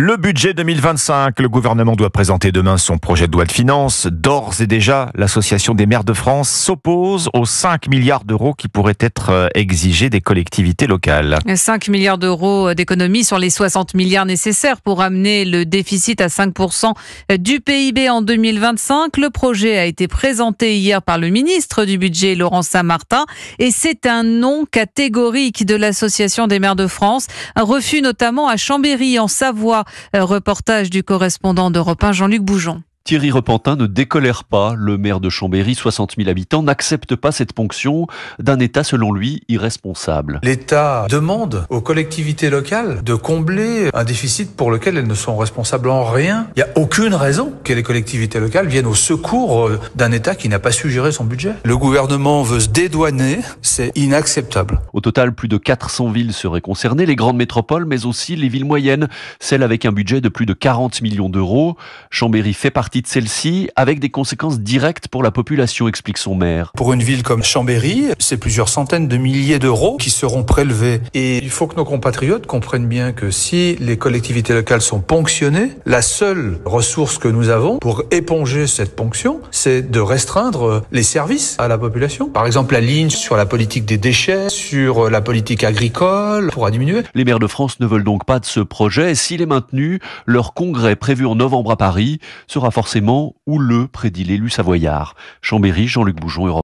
Le budget 2025, le gouvernement doit présenter demain son projet de loi de finances. D'ores et déjà, l'Association des maires de France s'oppose aux 5 milliards d'euros qui pourraient être euh, exigés des collectivités locales. 5 milliards d'euros d'économies sur les 60 milliards nécessaires pour amener le déficit à 5% du PIB en 2025. Le projet a été présenté hier par le ministre du budget, Laurent Saint-Martin, et c'est un non catégorique de l'Association des maires de France. Un refus notamment à Chambéry, en Savoie, euh, reportage du correspondant d'Europe 1, Jean-Luc Boujon. Thierry Repentin ne décolère pas. Le maire de Chambéry, 60 000 habitants, n'accepte pas cette ponction d'un État, selon lui, irresponsable. L'État demande aux collectivités locales de combler un déficit pour lequel elles ne sont responsables en rien. Il n'y a aucune raison que les collectivités locales viennent au secours euh, d'un État qui n'a pas su gérer son budget. Le gouvernement veut se dédouaner, c'est inacceptable. Au total, plus de 400 villes seraient concernées, les grandes métropoles, mais aussi les villes moyennes, celles avec un budget de plus de 40 millions d'euros. Chambéry fait partie de celle-ci avec des conséquences directes pour la population, explique son maire. Pour une ville comme Chambéry, c'est plusieurs centaines de milliers d'euros qui seront prélevés. Et il faut que nos compatriotes comprennent bien que si les collectivités locales sont ponctionnées, la seule ressource que nous avons pour éponger cette ponction, c'est de restreindre les services à la population. Par exemple, la ligne sur la politique des déchets, sur la politique agricole, pourra diminuer. Les maires de France ne veulent donc pas de ce projet. S'il est maintenu, leur congrès prévu en novembre à Paris sera forcément ou le l'élu savoyard. Chambéry, Jean-Luc Boujon, Europe.